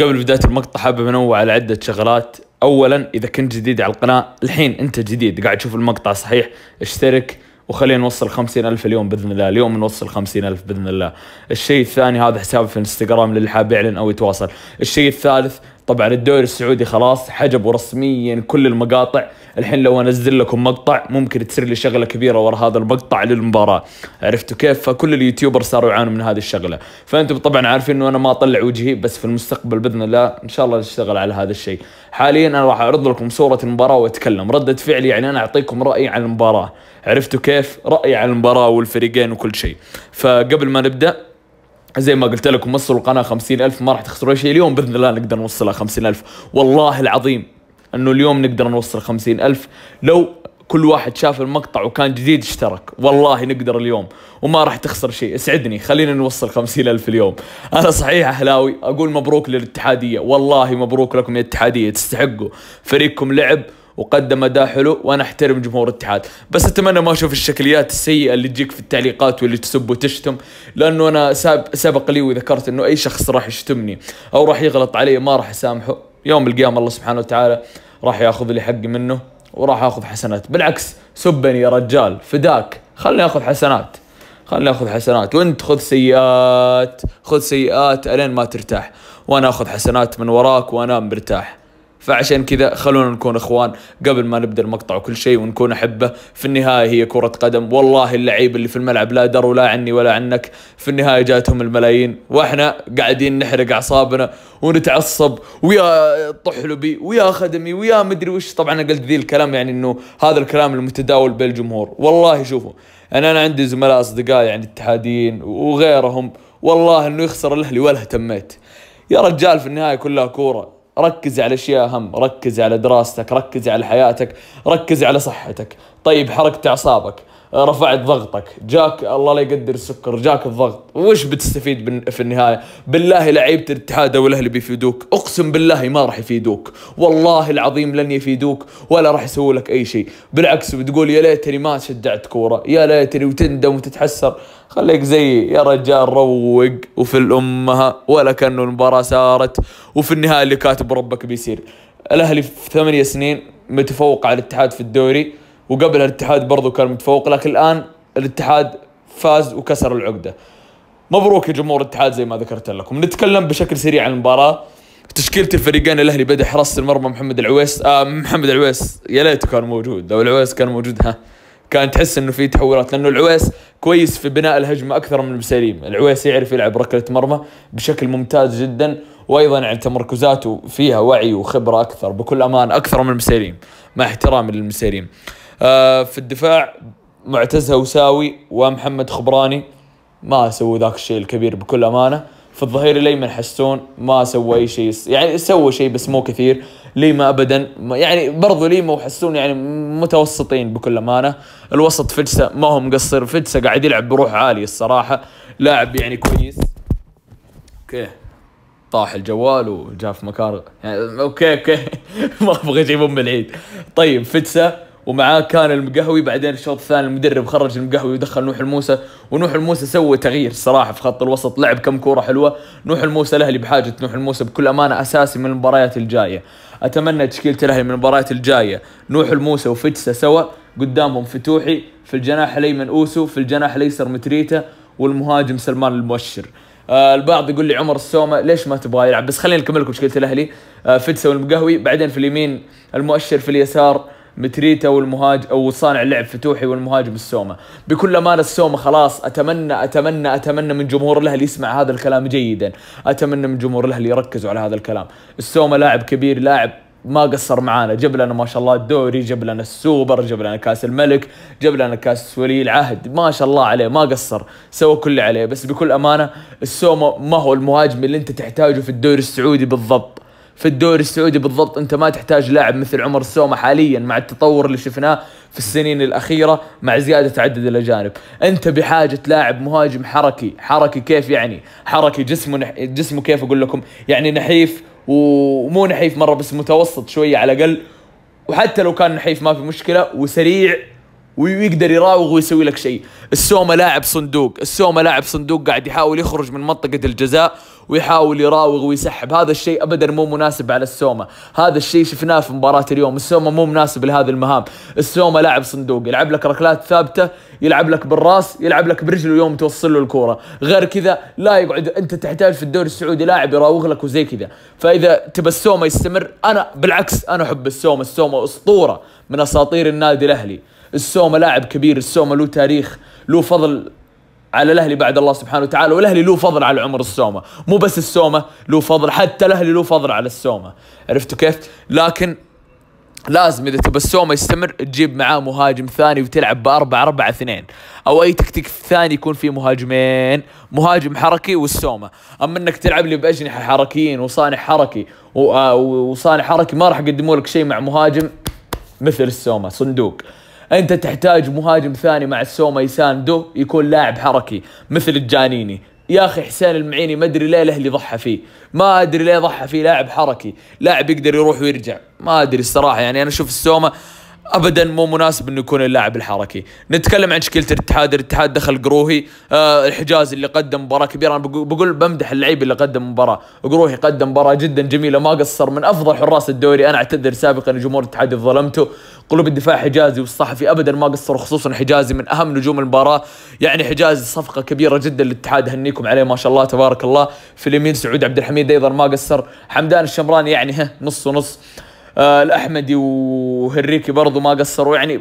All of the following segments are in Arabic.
قبل بداية المقطع حابب أنوع على عدة شغلات أولا إذا كنت جديد على القناة الحين أنت جديد قاعد تشوف المقطع صحيح اشترك وخلينا نوصل خمسين ألف اليوم بإذن الله اليوم نوصل خمسين ألف بإذن الله الشيء الثاني هذا حسابي في انستغرام للي حاب يعلن أو يتواصل الشيء الثالث طبعا الدوري السعودي خلاص حجبوا رسميا كل المقاطع الحين لو انزل لكم مقطع ممكن تصير لي شغله كبيره ورا هذا المقطع للمباراه عرفتوا كيف فكل اليوتيوبر صاروا يعانوا من هذه الشغله فانتم طبعا عارفين انه انا ما اطلع وجهي بس في المستقبل باذن الله ان شاء الله نشتغل على هذا الشيء حاليا انا راح اعرض لكم صوره المباراه واتكلم رده فعلي يعني انا اعطيكم رايي عن المباراه عرفتوا كيف رايي عن المباراه والفريقين وكل شيء فقبل ما نبدا زي ما قلت لكم وصلوا القناة خمسين ألف ما راح تخسروا شيء اليوم بإذن الله نقدر نوصلها خمسين ألف والله العظيم أنه اليوم نقدر نوصل خمسين ألف لو كل واحد شاف المقطع وكان جديد اشترك والله نقدر اليوم وما راح تخسر شيء اسعدني خلينا نوصل خمسين ألف اليوم أنا صحيح أهلاوي أقول مبروك للاتحادية والله مبروك لكم يا اتحادية تستحقوا فريقكم لعب وقدم اداء حلو وانا احترم جمهور الاتحاد بس اتمنى ما اشوف الشكليات السيئه اللي تجيك في التعليقات واللي تسب وتشتم لانه انا سبق لي وذكرت انه اي شخص راح يشتمني او راح يغلط علي ما راح اسامحه يوم القيامه الله سبحانه وتعالى راح ياخذ لي حقي منه وراح اخذ حسنات بالعكس سبني يا رجال فداك خلني اخذ حسنات خلني اخذ حسنات وانت خذ سيئات خذ سيئات الين ما ترتاح وانا اخذ حسنات من وراك وانا مرتاح فعشان كذا خلونا نكون اخوان قبل ما نبدا المقطع وكل شيء ونكون احبه في النهايه هي كره قدم والله اللعيبه اللي في الملعب لا دروا لا عني ولا عنك في النهايه جاتهم الملايين واحنا قاعدين نحرق اعصابنا ونتعصب ويا طحلبي ويا خدمي ويا مدري وش طبعا انا قلت ذي الكلام يعني انه هذا الكلام المتداول بين الجمهور والله شوفوا يعني انا عندي زملاء اصدقاء يعني اتحاديين وغيرهم والله انه يخسر الاهلي ولا اهتميت يا رجال في النهايه كلها كوره ركز على اشياء اهم ركز على دراستك ركز على حياتك ركز على صحتك طيب حركت اعصابك آه، رفعت ضغطك جاك الله لا يقدر السكر جاك الضغط وش بتستفيد في النهايه بالله لعيبه الاتحاد او الاهلي بيفيدوك اقسم بالله ما راح يفيدوك والله العظيم لن يفيدوك ولا راح يسووا لك اي شيء بالعكس بتقول يا ليتني ما شجعت كوره يا ليتني وتندم وتتحسر خليك زيي يا رجال روق وفي الامها ولا كانه المباراه سارت وفي النهايه اللي كاتب ربك بيصير الاهلي في ثمانية سنين متفوق على الاتحاد في الدوري وقبل الاتحاد برضو كان متفوق لكن الان الاتحاد فاز وكسر العقده مبروك يا جمهور الاتحاد زي ما ذكرت لكم نتكلم بشكل سريع عن المباراه تشكيلة الفريقين الاهلي بدا حراسة المرمى محمد العويس آه محمد العويس يا ليته كان موجود لو العويس كان موجود ها كان تحس انه في تحولات لانه العويس كويس في بناء الهجمه اكثر من بسليم، العويس يعرف يلعب ركله مرمى بشكل ممتاز جدا وايضا يعني تمركزاته فيها وعي وخبره اكثر بكل امان اكثر من المسيريم مع احترامي للمسيريم. آه، في الدفاع معتز هوساوي ومحمد خبراني ما سووا ذاك الشيء الكبير بكل امانه في الظهير الايمن حسون ما سوى اي شيء يعني سوى شيء بس مو كثير ليما ابدا يعني برضو ليما وحسون يعني متوسطين بكل امانه الوسط فدسه ما هو مقصر فدسه قاعد يلعب بروح عاليه الصراحه لاعب يعني كويس اوكي طاح الجوال وجاء في مكان يعني اوكي اوكي ما ابغى اجيب ام العيد طيب فدسه ومعاه كان المقهوي بعدين الشوط الثاني المدرب خرج المقهوي ودخل نوح الموسى ونوح الموسى سوى تغيير صراحه في خط الوسط لعب كم كوره حلوه نوح الموسى الاهلي بحاجه نوح الموسى بكل امانه اساسي من المباريات الجايه اتمنى تشكيله الاهلي من المباريات الجايه نوح الموسى وفتسه سوا قدامهم فتوحي في الجناح الايمن اوسو في الجناح الايسر متريتا والمهاجم سلمان المؤشر آه البعض يقول لي عمر السومه ليش ما تبغى يلعب بس خليني أكمل لكم تشكيله الاهلي آه فتسه والمقهوي بعدين في اليمين المؤشر في اليسار متريتا والمهاجم او صانع اللعب فتوحي والمهاجم السومه بكل امانه السومه خلاص اتمنى اتمنى اتمنى من جمهور الاهلي يسمع هذا الكلام جيدا اتمنى من جمهور الاهلي يركزوا على هذا الكلام السومه لاعب كبير لاعب ما قصر معانا جاب لنا ما شاء الله الدوري جاب لنا السوبر جاب لنا كاس الملك جاب لنا كاس ولي العهد ما شاء الله عليه ما قصر سوى كل عليه بس بكل امانه السومه ما هو المهاجم اللي انت تحتاجه في الدوري السعودي بالضبط في الدوري السعودي بالضبط انت ما تحتاج لاعب مثل عمر السومه حاليا مع التطور اللي شفناه في السنين الاخيره مع زياده عدد الاجانب انت بحاجه لاعب مهاجم حركي حركي كيف يعني حركي جسمه نح... جسمه كيف اقول لكم يعني نحيف ومو نحيف مره بس متوسط شويه على الاقل وحتى لو كان نحيف ما في مشكله وسريع ويقدر يراوغ ويسوي لك شيء السومة لاعب صندوق السومة لاعب صندوق قاعد يحاول يخرج من منطقة الجزاء ويحاول يراوغ ويسحب هذا الشيء ابدا مو مناسب على السومة هذا الشيء شفناه في مباراة اليوم السومة مو مناسب لهذه المهام السومة لاعب صندوق يلعب لك ركلات ثابتة يلعب لك بالراس يلعب لك برجله يوم توصل له الكورة غير كذا لا يقعد انت تحتاج في الدوري السعودي لاعب يراوغ لك وزي كذا فاذا تبى السومة يستمر انا بالعكس انا احب السومة السومة اسطورة من اساطير النادي الاهلي السومه لاعب كبير السومه له تاريخ له فضل على الاهلي بعد الله سبحانه وتعالى والاهلي له فضل على عمر السومه مو بس السومه له فضل حتى الاهلي له فضل على السومه عرفتوا كيف لكن لازم اذا تبى السومه يستمر تجيب معاه مهاجم ثاني وتلعب ب 4 4 2 او اي تكتيك ثاني يكون فيه مهاجمين مهاجم حركي والسومه اما انك تلعب لي باجنحه حركيين وصانع حركي آه، وصانع حركي ما راح يقدموا لك شيء مع مهاجم مثل السومه صندوق انت تحتاج مهاجم ثاني مع السوما يسانده يكون لاعب حركي مثل الجانيني يا اخي حسين المعيني ما ادري ليه الاهلي ضحى فيه ما ادري ليه ضحى فيه لاعب حركي لاعب يقدر يروح ويرجع ما ادري الصراحه يعني انا اشوف السوما ابدا مو مناسب انه يكون اللاعب الحركي نتكلم عن شكل الاتحاد الاتحاد دخل قروهي آه الحجاز اللي قدم مباراه كبيره انا بقول بمدح اللعيب اللي قدم مباراه قروهي قدم مباراه جدا جميله ما قصر من افضل حراس الدوري انا اعتذر سابقا جمهور الاتحاد ظلمته قلوب الدفاع حجازي والصحفي ابدا ما قصروا خصوصا حجازي من اهم نجوم المباراه يعني حجازي صفقه كبيره جدا للاتحاد هنيكم عليه ما شاء الله تبارك الله في اليمين سعود عبد الحميد ايضا ما قصر حمدان الشمراني يعني ها نص ونص آه الاحمدي وهنريكي برضو ما قصروا يعني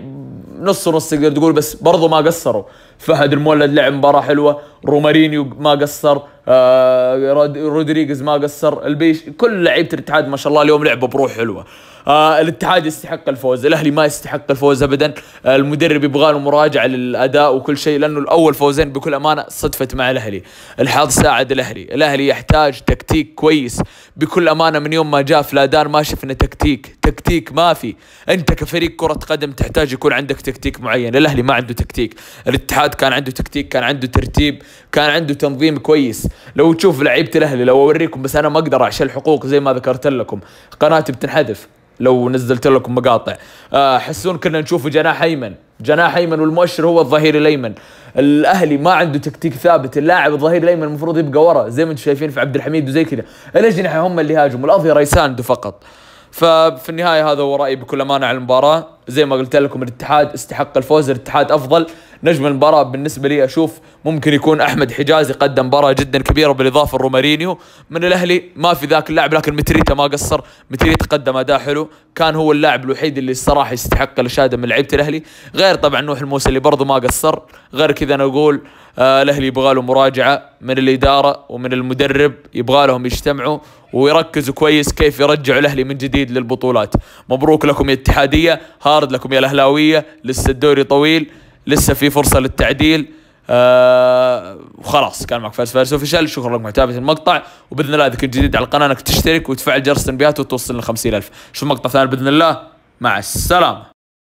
نص ونص تقدر تقول بس برضو ما قصروا فهد المولد لعب مباراة حلوة رومارينيو ما قصر آه رودريغز ما قصر البيش كل لعيبة الاتحاد ما شاء الله اليوم لعبوا بروح حلوة آه، الاتحاد يستحق الفوز الاهلي ما يستحق الفوز ابدا آه، المدرب يبغى له مراجعه للاداء وكل شيء لانه الاول فوزين بكل امانه صدفت مع الاهلي الحظ ساعد الاهلي الاهلي يحتاج تكتيك كويس بكل امانه من يوم ما جاء فلادان ما شفنا تكتيك تكتيك ما في انت كفريق كره قدم تحتاج يكون عندك تكتيك معين الاهلي ما عنده تكتيك الاتحاد كان عنده تكتيك كان عنده ترتيب كان عنده تنظيم كويس لو تشوف لعيبه الاهلي لو اوريكم بس انا ما اقدر اعشل حقوق زي ما ذكرت لكم قناتي بتنحذف لو نزلت لكم مقاطع آه، حسون كنا نشوفه جناح ايمن جناح ايمن والمؤشر هو الظهير الايمن الاهلي ما عنده تكتيك ثابت اللاعب الظهير الايمن المفروض يبقى ورا زي ما انتم شايفين في عبد الحميد وزي كذا الاجنحه هم اللي هاجموا الاظهر يساندوا فقط ففي النهايه هذا هو رايي بكل امانه على المباراه زي ما قلت لكم الاتحاد استحق الفوز الاتحاد افضل نجم المباراه بالنسبه لي اشوف ممكن يكون احمد حجازي قدم مباراه جدا كبيره بالاضافه لرومارينيو من الاهلي ما في ذاك اللاعب لكن متريتا ما قصر متريتا قدم اداء حلو كان هو اللاعب الوحيد اللي الصراحه يستحق الاشاده من لعيبه الاهلي غير طبعا نوح الموسى اللي برضه ما قصر غير كذا انا اقول آه الاهلي يبغى له مراجعه من الاداره ومن المدرب يبغى لهم يجتمعوا ويركزوا كويس كيف يرجعوا الاهلي من جديد للبطولات مبروك لكم يا اتحاديه هارد لكم يا الاهلاويه لسه الدوري طويل لسه في فرصه للتعديل آه وخلاص كان معك فارس فارس اوفيشال شكرا لك متابعه المقطع وباذن الله اذا كنت جديد على القناه انك تشترك وتفعل جرس التنبيهات وتوصل ل 50000 شوف مقطع ثاني باذن الله مع السلامه